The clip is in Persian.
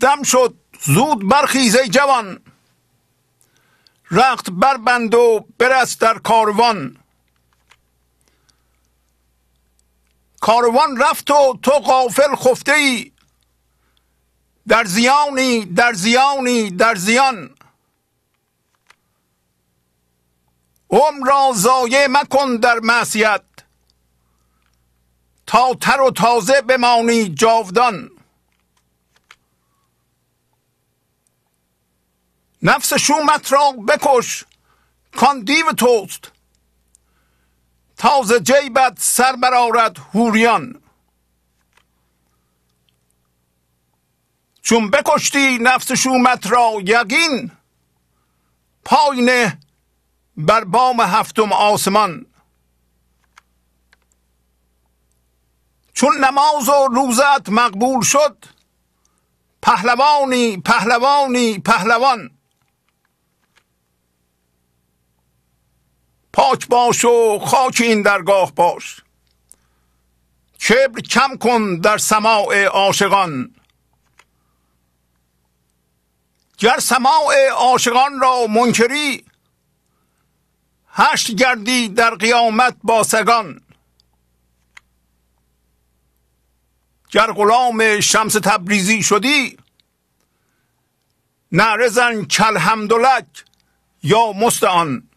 دم شد زود برخیز جوان رخت بربند و برست در کاروان کاروان رفت و تو قافل خفته ای در زیانی در زیانی در زیان عمر را ضایع مکن در معصیت تا تر و تازه بمانی جاودان نفس شومت را بکش کان دیو توست تازه جیبت سر برارد هوریان چون بکشتی نفس شومت را یقین پاینه بر بام هفتم آسمان چون نماز و روزت مقبول شد پهلوانی پهلوانی پهلوان خاک باش و خاک این درگاه باش کبر کم کن در سماع عاشقان گر سماع عاشقان را منکری هشت گردی در قیامت با سگان گر غلام شمس تبریزی شدی نعرزن کل یا مستان